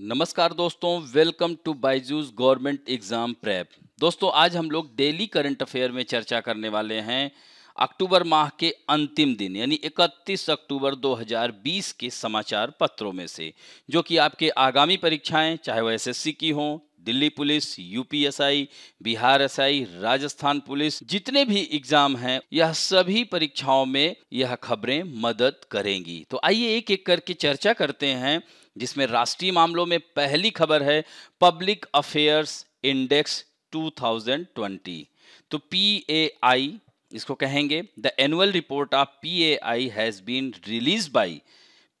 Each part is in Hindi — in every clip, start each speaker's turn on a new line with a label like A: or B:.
A: नमस्कार दोस्तों welcome to Byju's government exam prep दोस्तों आज हम लोग डेली करंट अफेयर में चर्चा करने वाले हैं अक्टूबर माह के अंतिम दिन यानी 31 अक्टूबर 2020 के समाचार पत्रों में से जो कि आपके आगामी परीक्षाएं चाहे वो एसएससी की हों Delhi police UPSI Bihar S Rajasthan police जितने भी एग्जाम हैं यह सभी परीक्षाओं में यह खबरें मदद करेंगी तो आइए एक एक करके चर्चा करते हैं जिसमें राष्ट्रीय मामलों में पहली खबर है पब्लिक अफेयर्स इंडेक्स 2020 तो पी ए आई इसको कहेंगे the annual report of P A I has been release by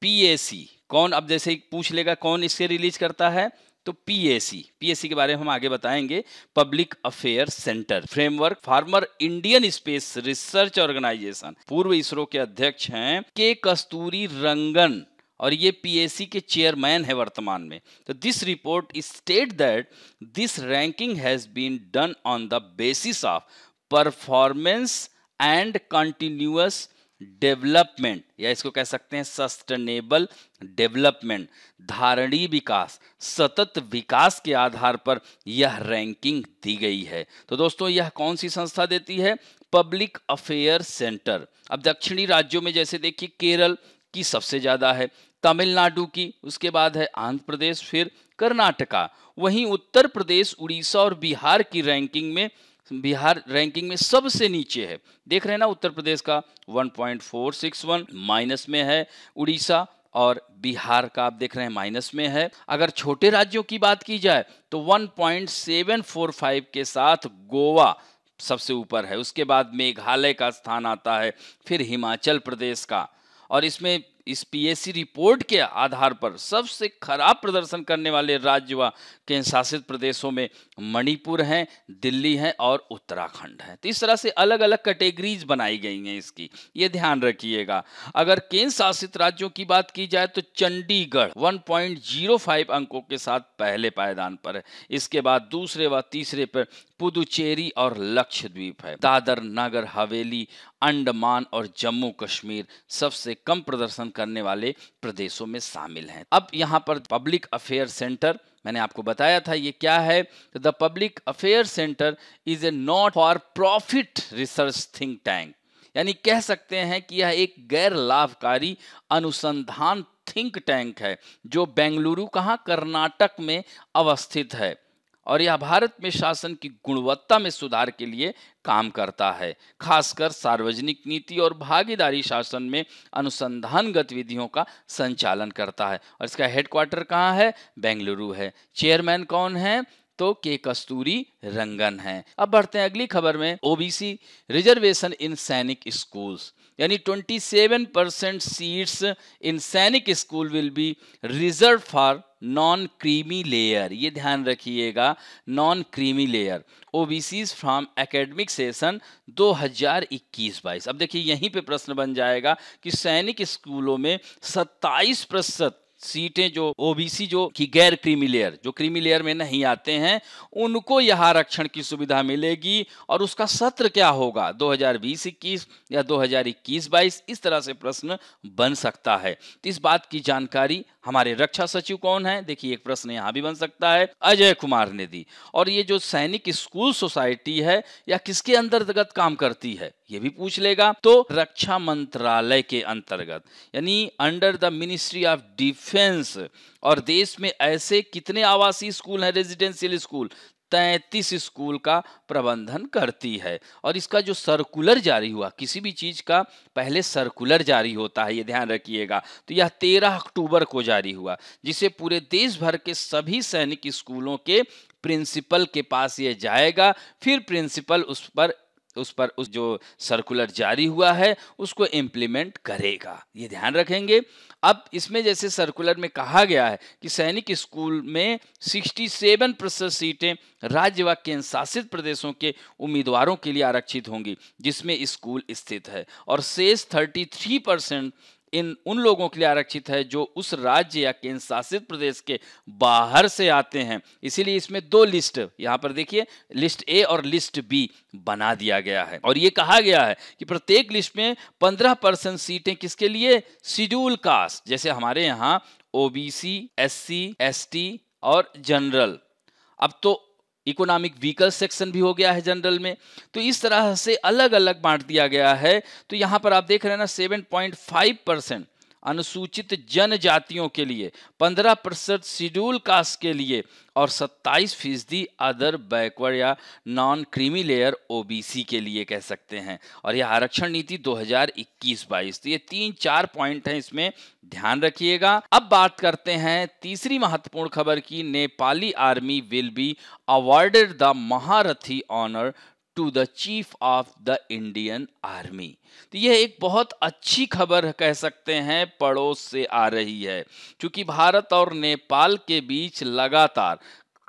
A: P A C कौन अब जैसे पूछ लेगा कौन इसे रिलीज करता है तो पीएसी सी के बारे में हम आगे बताएंगे public affair centre framework former Indian space research organisation पूर्व इसरो के अध्यक्ष हैं के कस्तूरी रंगन और ये पीएसी के चेयरमैन है वर्तमान में तो this report is state that this ranking has been done on the basis of performance and continuous development या इसको कह सकते हैं सस्टेनेबल डेवलपमेंट धारणी विकास सतत विकास के आधार पर यह रैंकिंग दी गई है तो दोस्तों यह कौन सी संस्था देती है पब्लिक अफेयर सेंटर अब दक्षिणी राज्यों में जैसे देखिए केरल की सबसे ज़्यादा है तमिलनाडु की उसके बाद है आंध्र प्रदेश फिर कर्नाटका वहीं उत्तर प्रदेश उड़ीसा और बिहार की रैंकिंग में बिहार रैंकिंग में सबसे नीचे है देख रहे हैं ना उत्तर प्रदेश का 1.461 माइनस में है उड़ीसा और बिहार का आप देख रहे हैं माइनस में है अगर छोटे राज्यों की बात की जाए तो 1.745 के साथ गोवा सबसे ऊपर है उसके बाद मेघालय का स्थान आता है फिर हिमाचल प्रदेश का और इसमें इस पीएससी रिपोर्ट के आधार पर सबसे खराब प्रदर्शन करने वाले राज्य व केंद्र शासित प्रदेशों में मणिपुर हैं दिल्ली हैं और उत्तराखंड हैं तो इस तरह से अलग अलग कैटेगरीज बनाई गई हैं इसकी ये ध्यान रखिएगा अगर केंद्र शासित राज्यों की बात की जाए तो चंडीगढ़ 1.05 अंकों के साथ पहले पायदान पर है इसके बाद दूसरे व तीसरे पर पुदुचेरी और लक्षद्वीप है दादर नगर हवेली अंडमान और जम्मू कश्मीर सबसे कम प्रदर्शन करने वाले प्रदेशों में शामिल हैं अब यहाँ पर पब्लिक अफेयर सेंटर मैंने आपको बताया था ये क्या है तो the public affair centre is a not for profit research think tank यानी कह सकते हैं कि यह एक गैर लाभकारी अनुसंधान थिंक टैंक है जो बेंगलुरु कहाँ कर्नाटक में अवस्थित है और यह भारत में शासन की गुणवत्ता में सुधार के लिए काम करता है खासकर सार्वजनिक नीति और भागीदारी शासन में अनुसंधान गतिविधियों का संचालन करता है और इसका हेडक्वार्टर कहाँ है बेंगलुरु है चेयरमैन कौन है तो के कस्तूरी रंगन है अब बढ़ते हैं अगली खबर में ओबीसी रिजर्वेशन इन सैनिक स्कूल्स यानी 27 percent seats in Sainik school will be reserve for non creamy layer ये ध्यान रखिएगा non creamy layer OBCs from academic session 2021-22 अब देखिए यहीं पे प्रश्न बन जाएगा कि सैनिक स्कूलों में 27 प्रतिशत सीटें जो ओबीसी जो की गैर क्रीमी लेयर जो क्रीमी लेयर में नहीं आते हैं उनको यह आरक्षण की सुविधा मिलेगी और उसका सत्र क्या होगा 2020-21 या 2021-22 इस तरह से प्रश्न बन सकता है इस बात की जानकारी हमारे रक्षा सचिव कौन है देखिए एक प्रश्न यहाँ भी बन सकता है अजय कुमार ने दी और ये जो सैनिक स्कूल सोसाइटी है या किसके अंतर्गत काम करती है ये भी पूछ लेगा तो रक्षा मंत्रालय के अंतर्गत यानी under the ministry of defence defence और देश में ऐसे कितने आवासीय स्कूल हैं रेजिडेंशियल स्कूल तैंतीस स्कूल का प्रबंधन करती है और इसका जो सर्कुलर जारी हुआ किसी भी चीज़ का पहले सर्कुलर जारी होता है ये ध्यान रखिएगा तो यह तेरह अक्टूबर को जारी हुआ जिसे पूरे देश भर के सभी सैनिक स्कूलों के प्रिंसिपल के पास ये जाएगा फिर प्रिंसिपल उस पर उस पर उस जो सर्कुलर जारी हुआ है उसको इम्प्लीमेंट करेगा ये ध्यान रखेंगे अब इसमें जैसे सर्कुलर में कहा गया है कि सैनिक स्कूल में 67 प्रतिशत सीटें राज्य व केंद्र शासित प्रदेशों के उम्मीदवारों के लिए आरक्षित होंगी जिसमें स्कूल स्थित है और शेष 33 परसेंट इन उन लोगों के लिए आरक्षित है जो उस राज्य या केंद्र शासित प्रदेश के बाहर से आते हैं इसीलिए इसमें दो लिस्ट यहां पर देखिए लिस्ट ए और लिस्ट बी बना दिया गया है और यह कहा गया है कि प्रत्येक लिस्ट में पंद्रह परसेंट सीटें किसके लिए शिड्यूल कास्ट जैसे हमारे यहां ओबीसी एससी एसटी और जनरल अब तो इकोनॉमिक व्हीकल सेक्शन भी हो गया है जनरल में तो इस तरह से अलग अलग बांट दिया गया है तो यहां पर आप देख रहे हैं ना सेवन पॉइंट फाइव परसेंट अनुसूचित जनजातियों के लिए 15 प्रतिशत शिड्यूल कास्ट के लिए और 27 फीसदी अदर बैकवर्ड या नॉन क्रीमी लेयर ओबीसी के लिए कह सकते हैं और यह आरक्षण नीति 2021-22 तो ये तीन चार पॉइंट हैं इसमें ध्यान रखिएगा अब बात करते हैं तीसरी महत्वपूर्ण खबर की Nepali army will be awarded the Maharathi honour to the chief of the Indian army तो यह एक बहुत अच्छी खबर कह सकते हैं पड़ोस से आ रही है क्योंकि भारत और नेपाल के बीच लगातार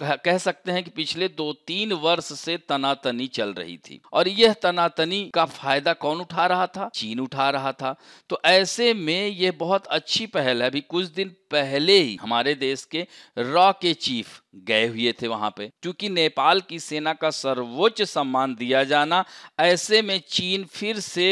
A: कह सकते हैं कि पिछले दो तीन वर्ष से तनातनी चल रही थी और यह तनातनी का फायदा कौन उठा रहा था चीन उठा रहा था तो ऐसे में यह बहुत अच्छी पहल है अभी कुछ दिन पहले ही हमारे देश के रॉ के चीफ गए हुए थे वहां पे क्योंकि नेपाल की सेना का सर्वोच्च सम्मान दिया जाना ऐसे में चीन फिर से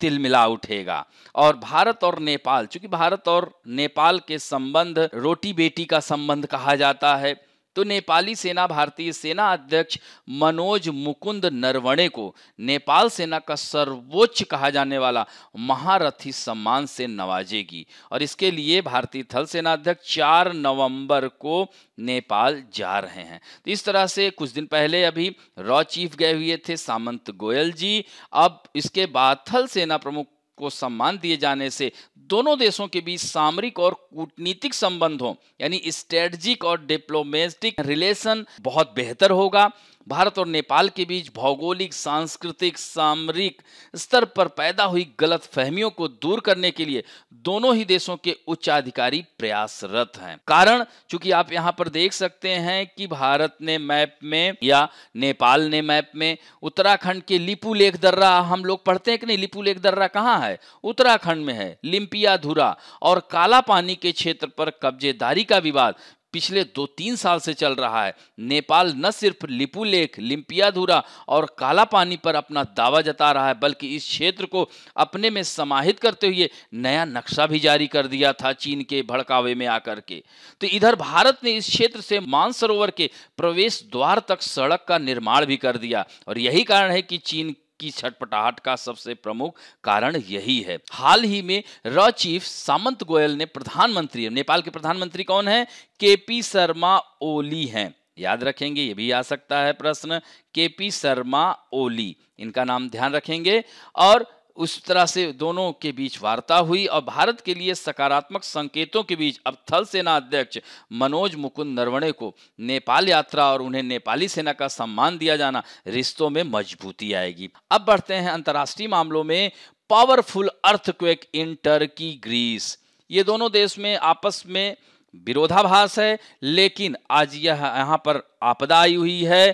A: तिलमिला उठेगा और भारत और नेपाल चूंकि भारत और नेपाल के संबंध रोटी बेटी का संबंध कहा जाता है तो नेपाली सेना भारतीय सेना अध्यक्ष मनोज मुकुंद नरवणे को नेपाल सेना का सर्वोच्च कहा जाने वाला महारथी सम्मान से नवाजेगी और इसके लिए भारतीय थल सेना अध्यक्ष चार नवंबर को नेपाल जा रहे हैं तो इस तरह से कुछ दिन पहले अभी रॉ चीफ गए हुए थे सामंत गोयल जी अब इसके बाद थल सेना प्रमुख को सम्मान दिए जाने से दोनों देशों के बीच सामरिक और कूटनीतिक संबंधों यानी स्ट्रेटजिक और डिप्लोमेटिक रिलेशन बहुत बेहतर होगा भारत और नेपाल के बीच भौगोलिक सांस्कृतिक सामरिक स्तर पर पैदा हुई गलत फहमियों को दूर करने के लिए दोनों ही देशों के उच्च अधिकारी प्रयासरत हैं कारण चूंकि आप यहां पर देख सकते हैं कि भारत ने मैप में या नेपाल ने मैप में उत्तराखंड के लिपू लेख दर्रा हम लोग पढ़ते हैं कि नहीं लिपू लेख दर्रा कहाँ है उत्तराखंड में है लिंपिया धुरा और काला पानी के क्षेत्र पर कब्जेदारी का विवाद पिछले दो तीन साल से चल रहा है नेपाल न सिर्फ लिपू लेख लिम्पियाधुरा और काला पानी पर अपना दावा जता रहा है बल्कि इस क्षेत्र को अपने में समाहित करते हुए नया नक्शा भी जारी कर दिया था चीन के भड़कावे में आकर के तो इधर भारत ने इस क्षेत्र से मानसरोवर के प्रवेश द्वार तक सड़क का निर्माण भी कर दिया और यही कारण है कि चीन की छटपटाहट का सबसे प्रमुख कारण यही है हाल ही में र चीफ सामंत गोयल ने प्रधानमंत्री नेपाल के प्रधानमंत्री कौन है केपी शर्मा ओली हैं याद रखेंगे ये भी आ सकता है प्रश्न केपी शर्मा ओली इनका नाम ध्यान रखेंगे और उस तरह से दोनों के बीच वार्ता हुई और भारत के लिए सकारात्मक संकेतों के बीच अब थल सेना अध्यक्ष मनोज मुकुंद नरवणे को नेपाल यात्रा और उन्हें नेपाली सेना का सम्मान दिया जाना रिश्तों में मजबूती आएगी अब बढ़ते हैं अंतर्राष्ट्रीय मामलों में powerful earthquake in Turkey Greece ये दोनों देश में आपस में विरोधाभास है लेकिन आज यह यहां पर आपदा आई हुई है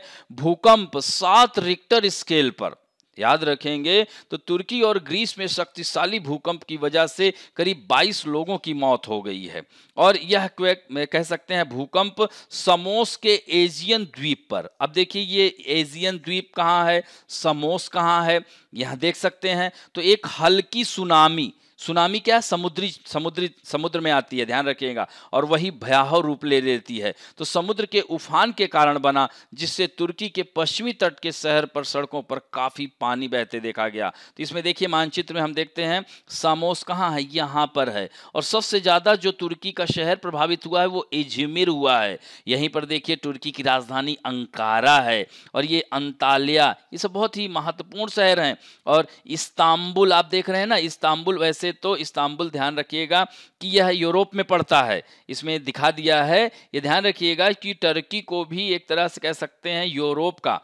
A: भूकंप सात रिक्टर स्केल पर याद रखेंगे तो तुर्की और ग्रीस में शक्तिशाली भूकंप की वजह से करीब 22 लोगों की मौत हो गई है और यह कह सकते हैं भूकंप समोस के एजियन द्वीप पर अब देखिए ये एजियन द्वीप कहाँ है समोस कहाँ है यह देख सकते हैं तो एक हल्की सुनामी सुनामी क्या समुद्री समुद्री समुद्र में आती है ध्यान रखिएगा और वही भयाह रूप ले लेती है तो समुद्र के उफान के कारण बना जिससे तुर्की के पश्चिमी तट के शहर पर सड़कों पर काफ़ी पानी बहते देखा गया तो इसमें देखिए मानचित्र में हम देखते हैं सामोस कहाँ है यहाँ पर है और सबसे ज़्यादा जो तुर्की का शहर प्रभावित हुआ है वो एजमिर हुआ है यहीं पर देखिए तुर्की की राजधानी अंकारा है और ये अंतालिया ये सब बहुत ही महत्वपूर्ण शहर हैं और इस्तांबुल आप देख रहे हैं ना इस्तांबुल वैसे वैसे तो इस्तांबुल ध्यान रखिएगा कि यह यूरोप में पड़ता है इसमें दिखा दिया है ये ध्यान रखिएगा कि टर्की को भी एक तरह से कह सकते हैं यूरोप का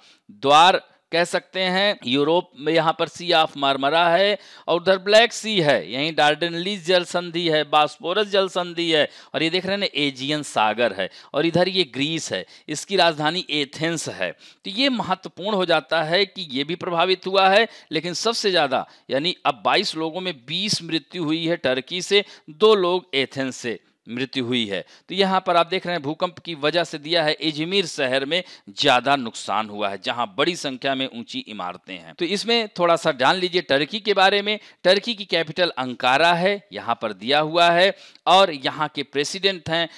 A: द्वार कह सकते हैं यूरोप में यहाँ पर सी ऑफ मारमरा है और उधर ब्लैक सी है यहीं डार्डनली जल संधि है बास्पोरस जल संधि है और ये देख रहे हैं एजियन सागर है और इधर ये ग्रीस है इसकी राजधानी एथेंस है तो ये महत्वपूर्ण हो जाता है कि ये भी प्रभावित हुआ है लेकिन सबसे ज़्यादा यानी अब बाईस लोगों में बीस मृत्यु हुई है टर्की से दो लोग एथेंस से मृत्यु हुई है तो यहाँ पर आप देख रहे हैं भूकंप की वजह से दिया है एजमीर शहर में ज्यादा नुकसान हुआ है जहां बड़ी संख्या में ऊंची इमारतें हैं तो इसमें थोड़ा सा जान लीजिए टर्की के बारे में टर्की की कैपिटल अंकारा है यहाँ पर दिया हुआ है और यहाँ के प्रेसिडेंट हैं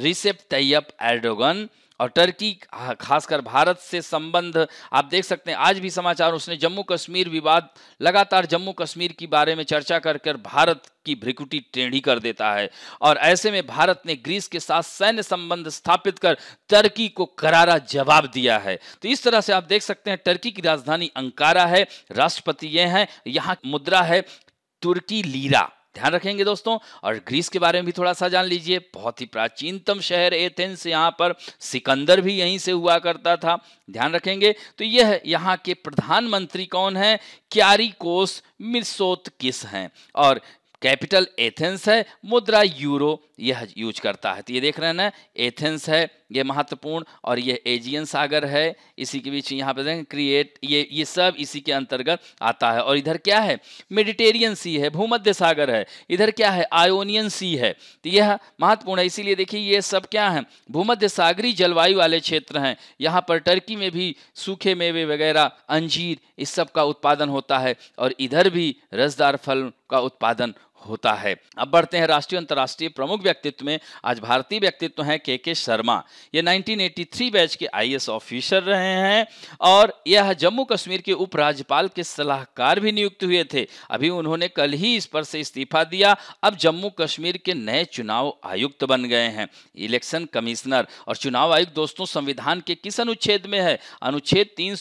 A: रिसेप तैयब एर्डोगन और टर्की हाँ, खासकर भारत से संबंध आप देख सकते हैं आज भी समाचार उसने जम्मू कश्मीर विवाद लगातार जम्मू कश्मीर की बारे में चर्चा कर कर भारत की भ्रिकुटी टेढ़ी कर देता है और ऐसे में भारत ने ग्रीस के साथ सैन्य संबंध स्थापित कर टर्की को करारा जवाब दिया है तो इस तरह से आप देख सकते हैं टर्की की राजधानी अंकारा है राष्ट्रपति ये हैं यहाँ मुद्रा है तुर्की लीरा ध्यान रखेंगे दोस्तों और ग्रीस के बारे में भी थोड़ा सा जान लीजिए बहुत ही प्राचीनतम शहर एथेंस यहाँ पर सिकंदर भी यहीं से हुआ करता था ध्यान रखेंगे तो यह यहाँ के प्रधानमंत्री कौन क्यारी क्यारिकोस मिसोत किस हैं और कैपिटल एथेंस है मुद्रा यूरो यह यूज करता है तो ये देख रहे हैं ना एथेंस है ये महत्वपूर्ण और ये एजियन सागर है इसी के बीच यहाँ पे देखें क्रिएट ये ये सब इसी के अंतर्गत आता है और इधर क्या है मेडिटेरियन सी है भूमध्य सागर है इधर क्या है आयोनियन सी है तो यह महत्वपूर्ण है इसीलिए देखिए ये सब क्या है भूमध्य सागरी जलवायु वाले क्षेत्र हैं यहाँ पर टर्की में भी सूखे मेवे वगैरह अंजीर इस सब का उत्पादन होता है और इधर भी रसदार फल का उत्पादन होता है अब बढ़ते हैं राष्ट्रीय अंतर्राष्ट्रीय प्रमुख व्यक्तित्व में आज भारतीय व्यक्तित्व हैं के के शर्मा ये 1983 बैच के आई ऑफिसर रहे हैं और यह जम्मू कश्मीर के उपराज्यपाल के सलाहकार भी नियुक्त हुए थे अभी उन्होंने कल ही इस पर से इस्तीफा दिया अब जम्मू कश्मीर के नए चुनाव आयुक्त बन गए हैं इलेक्शन कमिश्नर और चुनाव आयुक्त दोस्तों संविधान के किस अनुच्छेद में है अनुच्छेद तीन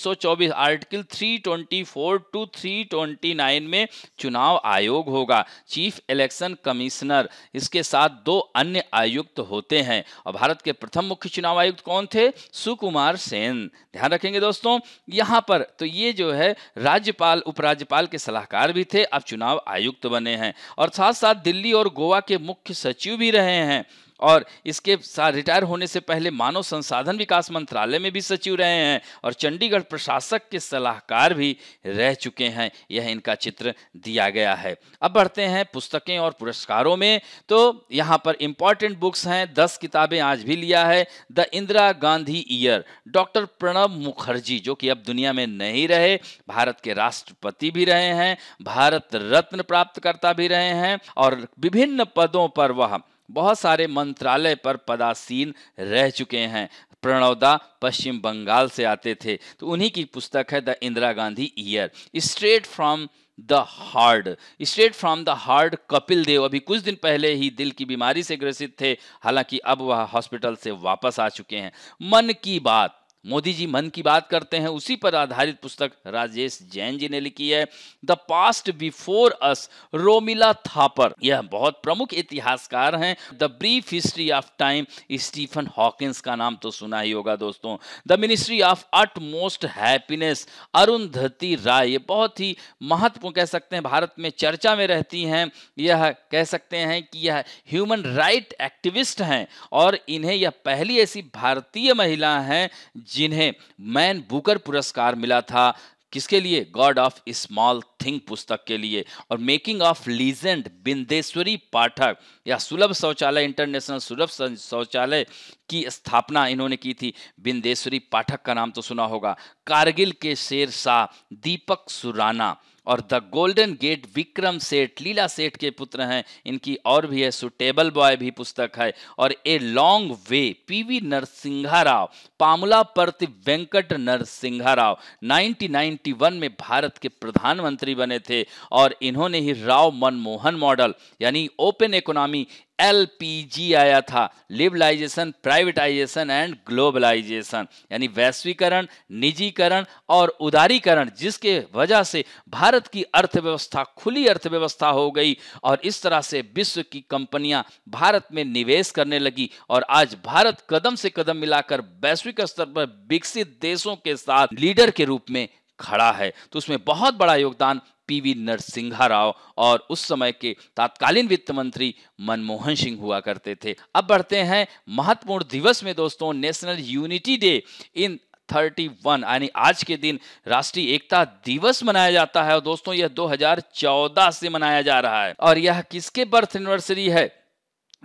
A: आर्टिकल थ्री टू थ्री में चुनाव आयोग होगा चीफ चीफ इलेक्शन कमिश्नर इसके साथ दो अन्य आयुक्त होते हैं और भारत के प्रथम मुख्य चुनाव आयुक्त कौन थे सुकुमार सेन ध्यान रखेंगे दोस्तों यहाँ पर तो ये जो है राज्यपाल उपराज्यपाल के सलाहकार भी थे अब चुनाव आयुक्त बने हैं और साथ साथ दिल्ली और गोवा के मुख्य सचिव भी रहे हैं और इसके साथ रिटायर होने से पहले मानव संसाधन विकास मंत्रालय में भी सचिव रहे हैं और चंडीगढ़ प्रशासक के सलाहकार भी रह चुके हैं यह इनका चित्र दिया गया है अब बढ़ते हैं पुस्तकें और पुरस्कारों में तो यहाँ पर इंपॉर्टेंट बुक्स हैं दस किताबें आज भी लिया है the Indira Gandhi year doctor Pranab Mukherjee जो कि अब दुनिया में नहीं रहे भारत के राष्ट्रपति भी रहे हैं भारत रत्न प्राप्तकर्ता भी रहे हैं और विभिन्न पदों पर वह बहुत सारे मंत्रालय पर पदासीन रह चुके हैं प्रणवदा पश्चिम बंगाल से आते थे तो उन्हीं की पुस्तक है the Indira Gandhi year straight from the heart straight from the heart Kapil Dev अभी कुछ दिन पहले ही दिल की बीमारी से ग्रसित थे हालांकि अब वह हॉस्पिटल से वापस आ चुके हैं मन की बात मोदी जी मन की बात करते हैं उसी पर आधारित पुस्तक राजेश जैन जी ने लिखी है the past before us Romila Thapar यह बहुत प्रमुख इतिहासकार हैं the brief history of time Stephen Hawkins का नाम तो सुना ही होगा दोस्तों the ministry of utmost happiness Arundhati Roy ये बहुत ही महत्वपूर्ण कह सकते हैं भारत में चर्चा में रहती हैं यह कह सकते हैं कि यह ह्यूमन राइट एक्टिविस्ट हैं और इन्हें यह पहली ऐसी भारतीय महिला हैं जिन्हें मैन बुकर पुरस्कार मिला था किसके लिए गॉड ऑफ स्मॉल थिंग पुस्तक के लिए और making of legend Bindeshwari Pathak या सुलभ शौचालय इंटरनेशनल सुलभ शौचालय की स्थापना इन्होंने की थी बिंदेश्वरी पाठक का नाम तो सुना होगा कारगिल के शेर शाह दीपक सुराना और द गोल्डन गेट विक्रम सेठ लीला सेठ के पुत्र हैं इनकी और भी है सुटेबल बॉय भी पुस्तक है और a long way PV Narasimha Rao Pamulaparthi Venkata Narasimha Rao 1991 में भारत के प्रधानमंत्री बने थे और इन्होंने ही राव मनमोहन मॉडल यानी ओपन इकोनॉमी एलपीजी आया था लिबलाइजेशन प्राइवेटाइजेशन एंड ग्लोबलाइजेशन यानी वैश्वीकरण निजीकरण और उदारीकरण जिसके वजह से भारत की अर्थव्यवस्था खुली अर्थव्यवस्था हो गई और इस तरह से विश्व की कंपनियां भारत में निवेश करने लगी और आज भारत कदम से कदम मिलाकर वैश्विक स्तर पर विकसित देशों के साथ लीडर के रूप में खड़ा है तो उसमें बहुत बड़ा योगदान पीवी नरसिंहा राव और उस समय के तत्कालीन वित्त मंत्री मनमोहन सिंह हुआ करते थे अब बढ़ते हैं महत्वपूर्ण दिवस में दोस्तों नेशनल यूनिटी डे इन 31 यानी आज के दिन राष्ट्रीय एकता दिवस मनाया जाता है और दोस्तों यह 2014 से मनाया जा रहा है और यह किसके बर्थ एनिवर्सरी है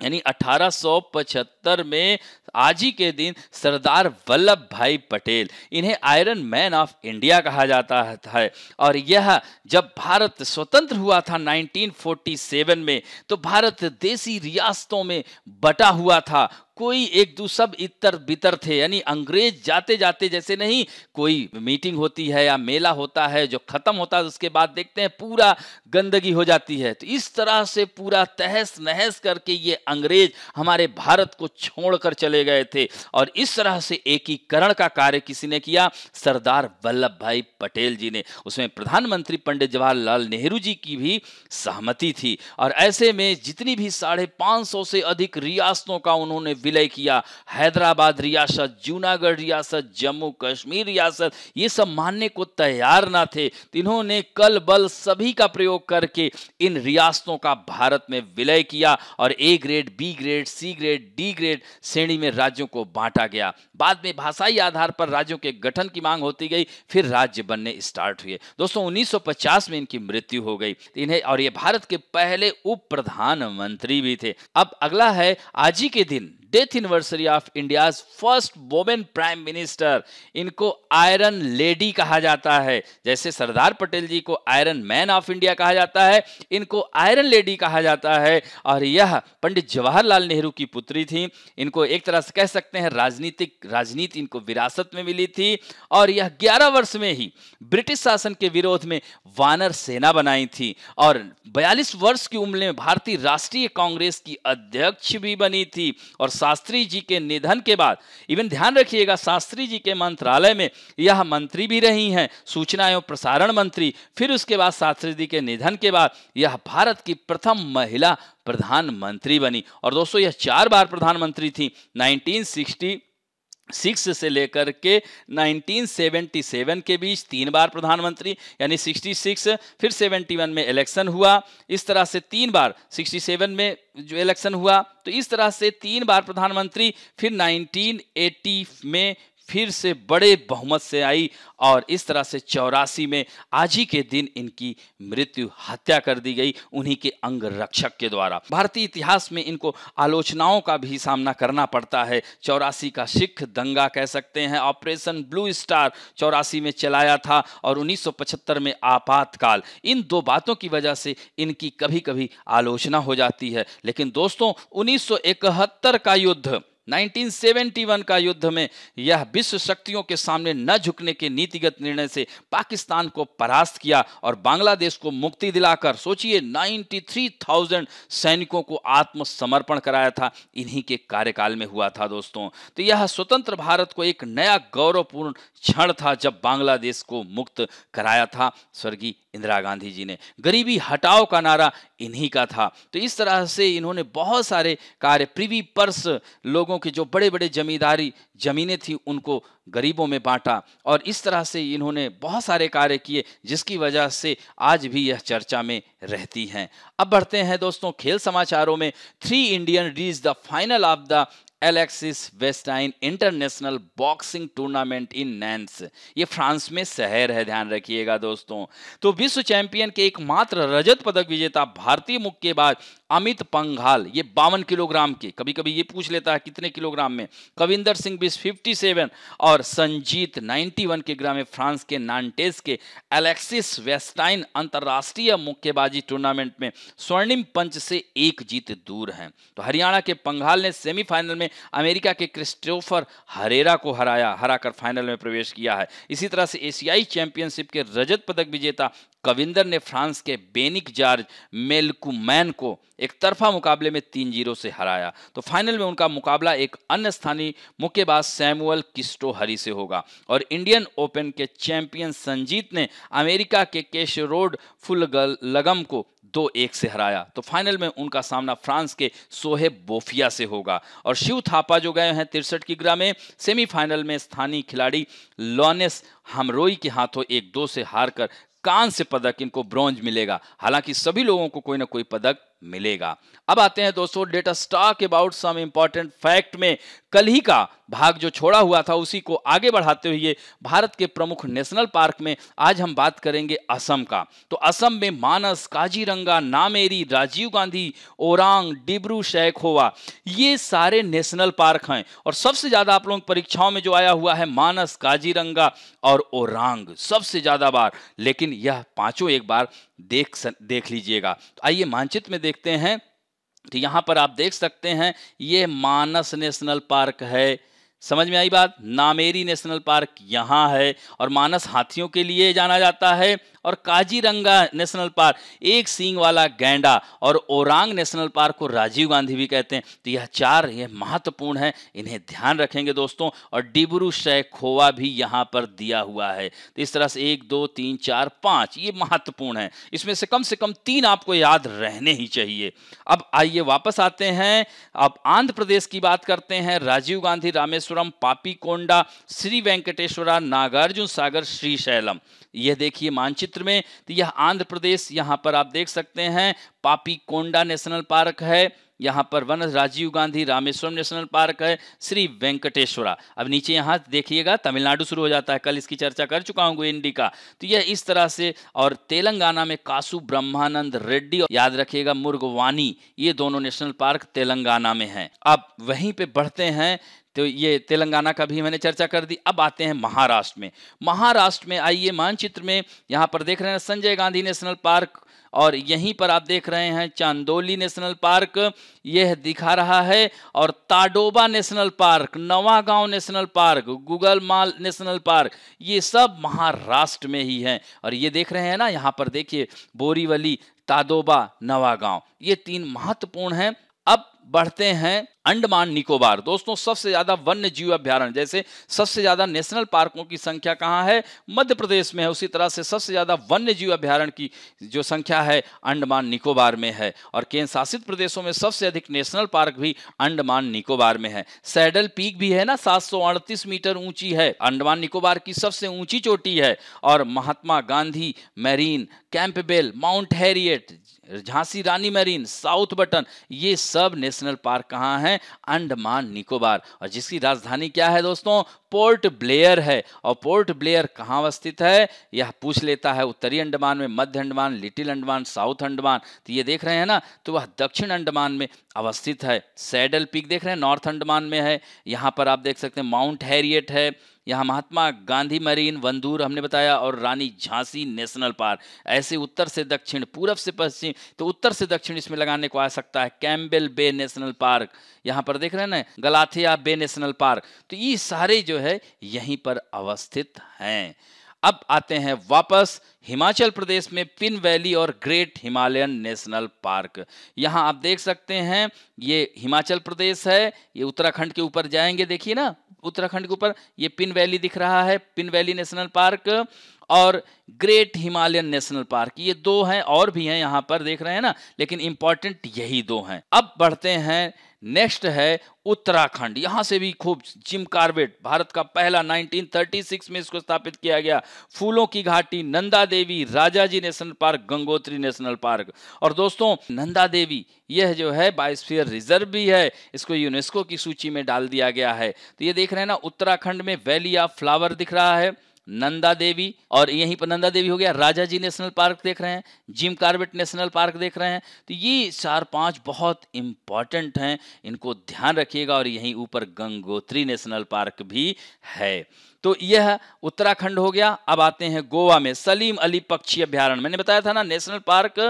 A: यानी 1875 में आज ही के दिन सरदार वल्लभ भाई पटेल इन्हें आयरन मैन ऑफ इंडिया कहा जाता है और यह जब भारत स्वतंत्र हुआ था 1947 में तो भारत देसी रियासतों में बटा हुआ था कोई एक दो सब इतर बितर थे यानी अंग्रेज जाते जाते जैसे नहीं कोई मीटिंग होती है या मेला होता है जो खत्म होता है उसके बाद देखते हैं पूरा गंदगी हो जाती है तो इस तरह से पूरा तहस नहस करके ये अंग्रेज हमारे भारत को छोड़कर चले गए थे और इस तरह से एकीकरण का कार्य किसी ने किया सरदार वल्लभ भाई पटेल जी ने उसमें प्रधानमंत्री पंडित जवाहरलाल नेहरू जी की भी सहमति थी और ऐसे में जितनी भी साढ़े पांच सौ से अधिक रियासतों का उन्होंने विलय किया हैदराबाद रियासत जूनागढ़ रियासत जम्मू कश्मीर रियासत ये सब मानने को तैयार ना थे इन्होंने कल बल सभी का प्रयोग करके इन रियासतों का भारत में विलय किया और A grade B grade C grade D grade श्रेणी में राज्यों को बांटा गया बाद में भाषाई आधार पर राज्यों के गठन की मांग होती गई फिर राज्य बनने स्टार्ट हुए दोस्तों 1950 में इनकी मृत्यु हो गई इन्हें और ये भारत के पहले उप प्रधानमंत्री भी थे अब अगला है आज ही के दिन death anniversary of India first women prime minister इनको आयरन लेडी कहा जाता है जैसे सरदार पटेल जी को आयरन मैन ऑफ इंडिया कहा जाता है इनको आयरन लेडी कहा जाता है और यह पंडित जवाहरलाल नेहरू की पुत्री थी इनको एक तरह से कह सकते हैं राजनीतिक राजनीति इनको विरासत में मिली थी और यह ग्यारह वर्ष में ही ब्रिटिश शासन के विरोध में वानर सेना बनाई थी और बयालीस वर्ष की उम्र में भारतीय राष्ट्रीय कांग्रेस की अध्यक्ष भी बनी थी और शास्त्री जी के निधन के बाद इवन ध्यान रखिएगा शास्त्री जी के मंत्रालय में यह मंत्री भी रही हैं सूचना एवं प्रसारण मंत्री फिर उसके बाद शास्त्री जी के निधन के बाद यह भारत की प्रथम महिला प्रधानमंत्री बनी और दोस्तों यह चार बार प्रधानमंत्री थी नाइनटीन सिक्स से लेकर के 1977 के बीच तीन बार प्रधानमंत्री यानी 66 फिर 71 में इलेक्शन हुआ इस तरह से तीन बार 67 में जो इलेक्शन हुआ तो इस तरह से तीन बार प्रधानमंत्री फिर 1980 में फिर से बड़े बहुमत से आई और इस तरह से चौरासी में आज ही के दिन इनकी मृत्यु हत्या कर दी गई उन्हीं के अंग रक्षक के द्वारा भारतीय इतिहास में इनको आलोचनाओं का भी सामना करना पड़ता है चौरासी का सिख दंगा कह सकते हैं ऑपरेशन ब्लू स्टार चौरासी में चलाया था और 1975 में आपातकाल इन दो बातों की वजह से इनकी कभी कभी आलोचना हो जाती है लेकिन दोस्तों उन्नीस का युद्ध 1971 का युद्ध में यह विश्व शक्तियों के सामने न झुकने के नीतिगत निर्णय से पाकिस्तान को परास्त किया और बांग्लादेश को मुक्ति दिलाकर सोचिए 93,000 सैनिकों को आत्मसमर्पण कराया था इन्हीं के कार्यकाल में हुआ था दोस्तों तो यह स्वतंत्र भारत को एक नया गौरवपूर्ण क्षण था जब बांग्लादेश को मुक्त कराया था स्वर्गीय इंदिरा गांधी जी ने गरीबी हटाओ का नारा इन्हीं का था तो इस तरह से इन्होंने बहुत सारे कार्य प्रिवी पर्स लोगों लोगों के जो बड़े बड़े जमींदारी जमीनें थी उनको गरीबों में बांटा और इस तरह से इन्होंने बहुत सारे कार्य किए जिसकी वजह से आज भी यह चर्चा में रहती हैं अब बढ़ते हैं दोस्तों खेल समाचारों में three Indian reach the final of the Alexis Vastine international boxing tournament in Nantes ये फ्रांस में शहर है ध्यान रखिएगा दोस्तों तो विश्व चैंपियन के एकमात्र रजत पदक विजेता भारतीय मुक्केबाज अमित पंघाल ये बावन किलोग्राम के कभी कभी ये पूछ लेता है कितने किलोग्राम में कविंदर सिंह बीस फिफ्टी सेवन और और संजीत 91 किग्रा में फ्रांस के नानटेस के एलेक्सिस वेस्टाइन अंतर्राष्ट्रीय मुक्केबाजी टूर्नामेंट में स्वर्णिम पंच से एक जीत दूर हैं तो हरियाणा के पंघाल ने सेमीफाइनल में अमेरिका के क्रिस्टोफर हरेरा को हराया हराकर फाइनल में प्रवेश किया है इसी तरह से एशियाई चैंपियनशिप के रजत पदक विजेता कविंदर ने फ्रांस के बेनिक जार्ज मेलकुमैन को एक तरफा मुकाबले में तीन जीरो से हराया तो फाइनल में उनका मुकाबला एक अन्य स्थानीय मुक्केबाज सैमुअल किस्टो हरी से होगा और इंडियन ओपन के चैंपियन संजीत ने अमेरिका के केश रोड लगम को दो एक से हराया तो फाइनल में उनका सामना फ्रांस के सोहेब बोफिया से होगा और शिव थापा जो गए हैं तिरसठ की किग्रा में सेमीफाइनल में स्थानीय खिलाड़ी लॉनेस हमरोई के हाथों एक दो से हारकर कांस्य पदक इनको ब्रॉन्ज मिलेगा हालांकि सभी लोगों को कोई ना कोई पदक मिलेगा अब आते हैं दोस्तों data stock about some important fact में कल ही का भाग जो छोड़ा हुआ था उसी को आगे बढ़ाते हुए भारत के प्रमुख नेशनल पार्क में आज हम बात करेंगे असम का तो असम में मानस काजीरंगा नामेरी राजीव गांधी ओरांग डिब्रू होवा ये सारे नेशनल पार्क हैं और सबसे ज्यादा आप लोगों की परीक्षाओं में जो आया हुआ है मानस काजीरंगा और ओरांग सबसे ज्यादा बार लेकिन यह पांचों एक बार देख सक देख लीजिएगा तो आइए मानचित्र में देखते हैं तो यहाँ पर आप देख सकते हैं ये मानस नेशनल पार्क है समझ में आई बात नामेरी नेशनल पार्क यहाँ है और मानस हाथियों के लिए जाना जाता है और काजीरंगा नेशनल पार्क एक सींग वाला गैंडा और ओरांग नेशनल पार्क को राजीव गांधी भी कहते हैं तो यह चार यह महत्वपूर्ण है इन्हें ध्यान रखेंगे दोस्तों और डिब्रू खोवा भी यहाँ पर दिया हुआ है तो इस तरह से एक दो तीन चार पाँच ये महत्वपूर्ण है इसमें से कम से कम तीन आपको याद रहने ही चाहिए अब आइए वापस आते हैं अब आंध्र प्रदेश की बात करते हैं राजीव गांधी रामेश्वर वेंकटेश्वरम पापीकोंडा श्री वेंकटेश्वरा नागार्जुन सागर श्रीशैलम यह देखिए मानचित्र में तो यह आंध्र प्रदेश यहाँ पर आप देख सकते हैं पापीकोंडा नेशनल पार्क है यहाँ पर वन राजीव गांधी रामेश्वरम नेशनल पार्क है श्री वेंकटेश्वरा अब नीचे यहाँ देखिएगा तमिलनाडु शुरू हो जाता है कल इसकी चर्चा कर चुका हूँ इंडी का तो यह इस तरह से और तेलंगाना में कासु ब्रह्मानंद रेड्डी याद रखिएगा मुर्गवानी ये दोनों नेशनल पार्क तेलंगाना में हैं अब वहीं पे बढ़ते हैं तो ये तेलंगाना का भी मैंने चर्चा कर दी अब आते हैं महाराष्ट्र में महाराष्ट्र में आइए मानचित्र में यहाँ पर देख रहे हैं संजय गांधी नेशनल पार्क और यहीं पर आप देख रहे हैं चांदोली नेशनल पार्क यह दिखा रहा है और Tadoba national park Navegaon national park Gugamal national park ये सब महाराष्ट्र में ही हैं और ये देख रहे हैं ना यहाँ पर देखिए बोरीवली ताडोबा नवागांव ये तीन महत्वपूर्ण हैं अब बढ़ते हैं अंडमान निकोबार दोस्तों सबसे ज्यादा वन्य जीव अभ्यारण जैसे सबसे ज्यादा नेशनल पार्कों की संख्या कहाँ है मध्य प्रदेश में है उसी तरह से सबसे ज्यादा वन्य जीव अभ्यारण की जो संख्या है अंडमान निकोबार में है और केंद्र शासित प्रदेशों में सबसे अधिक नेशनल पार्क भी अंडमान निकोबार में है सैडल पीक भी है ना सात मीटर ऊंची है अंडमान निकोबार की सबसे ऊंची चोटी है और Mahatma Gandhi marine Campbell mount Harriet Jhansi Rani marine south button ये सब नेशनल पार्क कहाँ हैं अंडमान निकोबार और जिसकी राजधानी क्या है दोस्तों पोर्ट ब्लेयर है और पोर्ट ब्लेयर कहाँ अवस्थित है यह पूछ लेता है उत्तरी अंडमान में मध्य अंडमान लिटिल अंडमान साउथ अंडमान तो ये देख रहे हैं ना तो वह दक्षिण अंडमान में अवस्थित है सैडल पीक देख रहे हैं नॉर्थ अंडमान में है यहाँ पर आप देख सकते हैं माउंट हैरियट है यहाँ महात्मा गांधी मरीन वंदूर हमने बताया और रानी झांसी नेशनल पार्क ऐसे उत्तर से दक्षिण पूर्व से पश्चिम तो उत्तर से दक्षिण इसमें लगाने को आ सकता है कैम्बेल बे नेशनल पार्क यहाँ पर देख रहे हैं ना गलाथिया बे नेशनल पार्क तो ये सारे जो है यहीं पर अवस्थित हैं अब आते हैं वापस हिमाचल प्रदेश में पिन वैली और ग्रेट हिमालयन नेशनल पार्क यहां आप देख सकते हैं ये हिमाचल प्रदेश है ये उत्तराखंड के ऊपर जाएंगे देखिए ना उत्तराखंड के ऊपर ये पिन वैली दिख रहा है पिन वैली नेशनल पार्क और ग्रेट हिमालयन नेशनल पार्क ये दो हैं और भी हैं यहाँ पर देख रहे हैं ना लेकिन इंपॉर्टेंट यही दो हैं अब बढ़ते हैं नेक्स्ट है उत्तराखंड यहाँ से भी खूब जिम कार्बेट भारत का पहला 1936 में इसको स्थापित किया गया फूलों की घाटी Nanda Devi Rajaji national park Gangotri national park और दोस्तों नंदा देवी यह जो है बायोस्फीयर रिजर्व भी है इसको यूनेस्को की सूची में डाल दिया गया है तो ये देख रहे हैं ना उत्तराखंड में वैली ऑफ फ्लावर दिख रहा है नंदा देवी और यहीं पर नंदा देवी हो गया राजा जी नेशनल पार्क देख रहे हैं जिम कार्बेट नेशनल पार्क देख रहे हैं तो ये चार पांच बहुत इंपॉर्टेंट हैं इनको ध्यान रखिएगा और यहीं ऊपर गंगोत्री नेशनल पार्क भी है तो यह उत्तराखंड हो गया अब आते हैं गोवा में सलीम अली पक्षी अभ्यारण्य मैंने बताया था ना नेशनल पार्क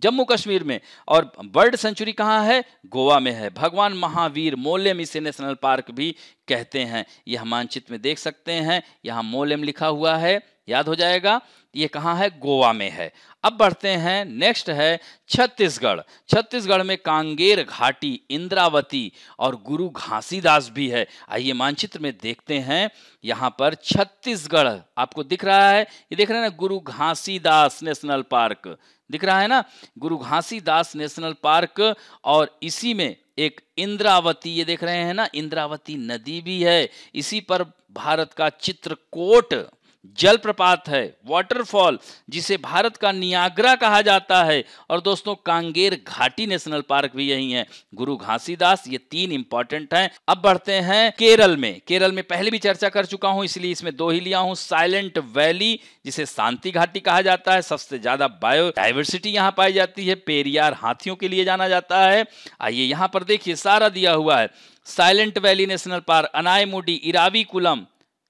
A: जम्मू कश्मीर में और बर्ड सेंचुरी कहाँ है गोवा में है भगवान महावीर मोलेम इसे नेशनल पार्क भी कहते हैं यह मानचित्र में देख सकते हैं यहाँ मोलेम लिखा हुआ है याद हो जाएगा ये कहाँ है गोवा में है अब बढ़ते हैं नेक्स्ट है छत्तीसगढ़ छत्तीसगढ़ में कांगेर घाटी इंद्रावती और गुरु घासीदास भी है आइए मानचित्र में देखते हैं यहाँ पर छत्तीसगढ़ आपको दिख रहा है ये देख रहे हैं ना गुरु घासीदास नेशनल पार्क दिख रहा है ना गुरु घासीदास नेशनल पार्क और इसी में एक इंद्रावती ये देख रहे हैं ना इंद्रावती नदी भी है इसी पर भारत का चित्रकोट जलप्रपात है वाटरफॉल जिसे भारत का नियाग्रा कहा जाता है और दोस्तों कांगेर घाटी नेशनल पार्क भी यही है गुरु घासीदास ये तीन इंपॉर्टेंट हैं अब बढ़ते हैं केरल में केरल में पहले भी चर्चा कर चुका हूं इसलिए इसमें दो ही लिया हूं साइलेंट वैली जिसे शांति घाटी कहा जाता है सबसे ज्यादा बायोडाइवर्सिटी यहां पाई जाती है पेरियार हाथियों के लिए जाना जाता है आइए यहां पर देखिए सारा दिया हुआ है silent valley national park Anamudi Eravikulam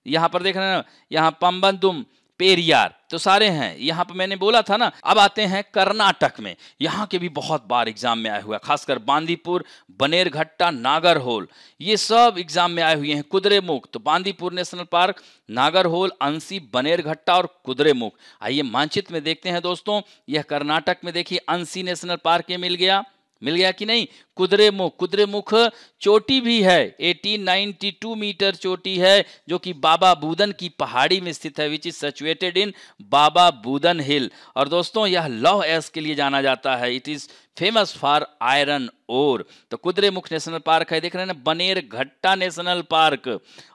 A: यहाँ पर देख रहे हैं यहाँ पम्बन पेरियार तो सारे हैं यहाँ पर मैंने बोला था ना अब आते हैं कर्नाटक में यहाँ के भी बहुत बार एग्जाम में आए हुए खासकर बांदीपुर बनेरघट्टा नागरहोल ये सब एग्जाम में आए हुए हैं कुदरेमुख तो बांदीपुर नेशनल पार्क नागरहोल अंसी बनेरघट्टा और कुदरेमुख आइए मानचित्र में देखते हैं दोस्तों यह कर्नाटक में देखिए अंसी नेशनल पार्क ये मिल गया मिल गया कि नहीं कुदरे मुख कुदरे मुख चोटी भी है 1892 मीटर चोटी है जो कि बाबा बूदन की पहाड़ी में स्थित है विच इज सचुएटेड इन बाबा बूदन हिल और दोस्तों यह लौह एस के लिए जाना जाता है it is famous for iron ore तो मुख नेशनल पार्क है देख रहे हैं बनेर घट्टा नेशनल पार्क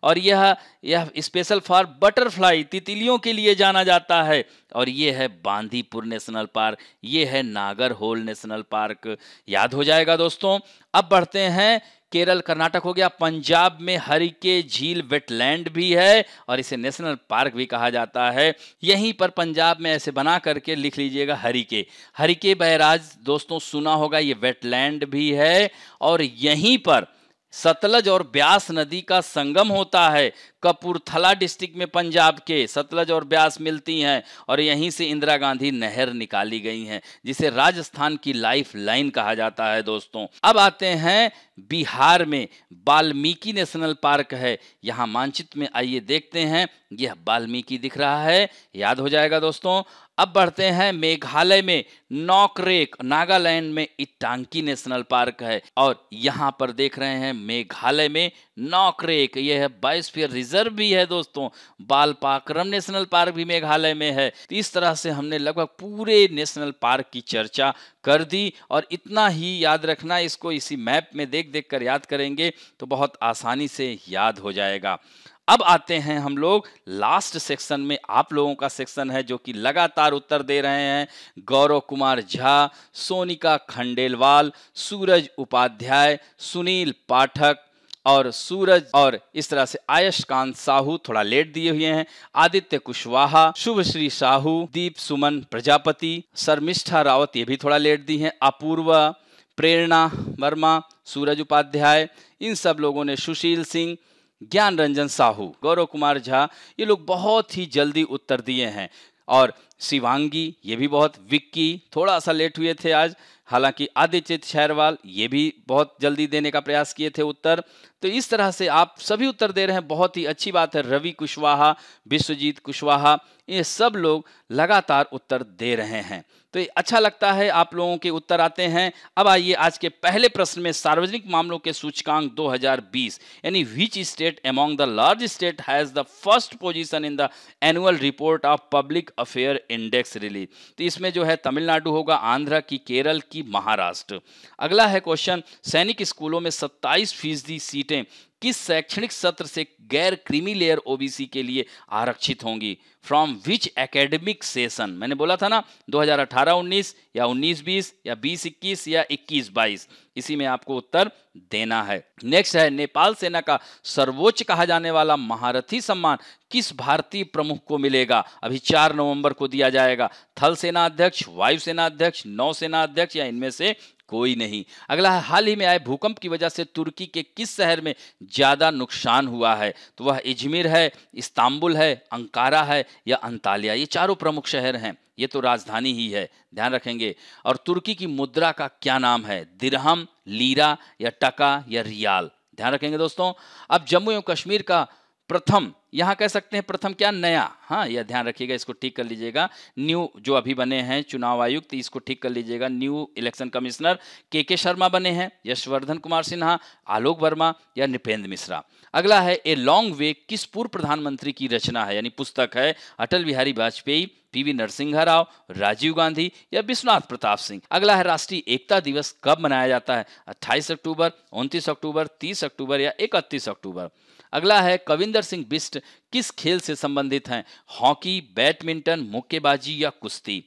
A: और यह यह स्पेशल फॉर बटरफ्लाई तितलियों के लिए जाना जाता है और यह है बांदीपुर नेशनल पार्क ये है नागर होल नेशनल पार्क याद हो जाएगा दोस्तों अब बढ़ते हैं केरल कर्नाटक हो गया पंजाब में हरिके झील वेटलैंड भी है और इसे नेशनल पार्क भी कहा जाता है यहीं पर पंजाब में ऐसे बना करके लिख लीजिएगा हरिके हरिके बैराज दोस्तों सुना होगा ये वेटलैंड भी है और यहीं पर सतलज और ब्यास नदी का संगम होता है कपूरथला डिस्ट्रिक्ट में पंजाब के सतलज और ब्यास मिलती हैं और यहीं से इंदिरा गांधी नहर निकाली गई हैं जिसे राजस्थान की लाइफ लाइन कहा जाता है दोस्तों अब आते हैं बिहार में बाल्मीकि नेशनल पार्क है यहाँ मानचित्र में आइए देखते हैं यह बाल्मीकि दिख रहा है याद हो जाएगा दोस्तों अब बढ़ते हैं मेघालय में नौकरेक नागालैंड में इटांकी नेशनल पार्क है और यहाँ पर देख रहे हैं मेघालय में नौकरेक यह है बायोस्फीयर रिजर्व भी है दोस्तों बालपाक्रम नेशनल पार्क भी मेघालय में है इस तरह से हमने लगभग पूरे नेशनल पार्क की चर्चा कर दी और इतना ही याद रखना इसको इसी मैप में देख देख कर याद करेंगे तो बहुत आसानी से याद हो जाएगा अब आते हैं हम लोग लास्ट सेक्शन में आप लोगों का सेक्शन है जो कि लगातार उत्तर दे रहे हैं गौरव कुमार झा सोनिका खंडेलवाल सूरज उपाध्याय सुनील पाठक और सूरज और इस तरह से आयश कांत साहू थोड़ा लेट दिए हुए हैं आदित्य कुशवाहा शुभश्री साहू दीप सुमन प्रजापति शर्मिष्ठा रावत ये भी थोड़ा लेट दी हैं अपूर्वा प्रेरणा वर्मा सूरज उपाध्याय इन सब लोगों ने सुशील सिंह ज्ञान रंजन साहू गौरव कुमार झा ये लोग बहुत ही जल्दी उत्तर दिए हैं और शिवांगी ये भी बहुत विक्की थोड़ा सा लेट हुए थे आज हालांकि आदित्य शहरवाल ये भी बहुत जल्दी देने का प्रयास किए थे उत्तर तो इस तरह से आप सभी उत्तर दे रहे हैं बहुत ही अच्छी बात है रवि कुशवाहा विश्वजीत कुशवाहा ये सब लोग लगातार उत्तर दे रहे हैं तो अच्छा लगता है आप लोगों के उत्तर आते हैं अब आइए आज के पहले प्रश्न में सार्वजनिक मामलों के सूचकांक 2020 यानी which state among the large state has the first position in the annual report of public affair index release तो इसमें जो है तमिलनाडु होगा आंध्र की केरल की महाराष्ट्र अगला है क्वेश्चन सैनिक स्कूलों में सत्ताईस फीसदी सीट सीटें किस शैक्षणिक सत्र से गैर क्रीमी लेयर ओबीसी के लिए आरक्षित होंगी फ्रॉम विच एकेडमिक सेशन मैंने बोला था ना 2018-19 या 19-20 या 20-21 या 21-22 इसी में आपको उत्तर देना है नेक्स्ट है नेपाल सेना का सर्वोच्च कहा जाने वाला महारथी सम्मान किस भारतीय प्रमुख को मिलेगा अभी चार नवंबर को दिया जाएगा थल सेना अध्यक्ष वायुसेना अध्यक्ष नौसेना अध्यक्ष या इनमें से कोई नहीं अगला है हाल ही में आए भूकंप की वजह से तुर्की के किस शहर में ज़्यादा नुकसान हुआ है तो वह इजमिर है इस्तांबुल है अंकारा है या अंतालिया ये चारों प्रमुख शहर हैं ये तो राजधानी ही है ध्यान रखेंगे और तुर्की की मुद्रा का क्या नाम है दिरहम लीरा या टका या रियाल ध्यान रखेंगे दोस्तों अब जम्मू एवं कश्मीर का प्रथम यहां कह सकते हैं प्रथम क्या नया हाँ यह ध्यान रखिएगा इसको ठीक कर लीजिएगा न्यू जो अभी बने हैं चुनाव आयुक्त इसको ठीक कर लीजिएगा न्यू इलेक्शन कमिश्नर के के शर्मा बने हैं यशवर्धन कुमार सिन्हा आलोक वर्मा या नृपेंद्र मिश्रा अगला है ए लॉन्ग वे किस पूर्व प्रधानमंत्री की रचना है यानी पुस्तक है अटल बिहारी वाजपेयी पीवी नरसिंह राव राजीव गांधी या विश्वनाथ प्रताप सिंह अगला है राष्ट्रीय एकता दिवस कब मनाया जाता है अट्ठाईस अक्टूबर उनतीस अक्टूबर तीस अक्टूबर या इकतीस अक्टूबर अगला है कविंदर सिंह बिस्ट किस खेल से संबंधित हैं हॉकी बैडमिंटन मुक्केबाजी या कुश्ती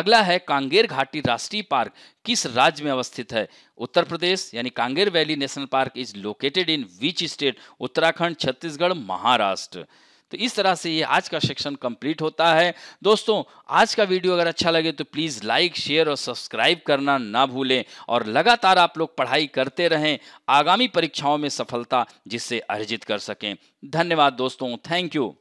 A: अगला है कांगेर घाटी राष्ट्रीय पार्क किस राज्य में अवस्थित है उत्तर प्रदेश यानी Kanger valley national park is located in which state Uttarakhand Chhattisgarh Maharashtra तो इस तरह से ये आज का सेक्शन कंप्लीट होता है दोस्तों आज का वीडियो अगर अच्छा लगे तो प्लीज़ लाइक शेयर और सब्सक्राइब करना ना भूलें और लगातार आप लोग पढ़ाई करते रहें आगामी परीक्षाओं में सफलता जिससे अर्जित कर सकें धन्यवाद दोस्तों थैंक यू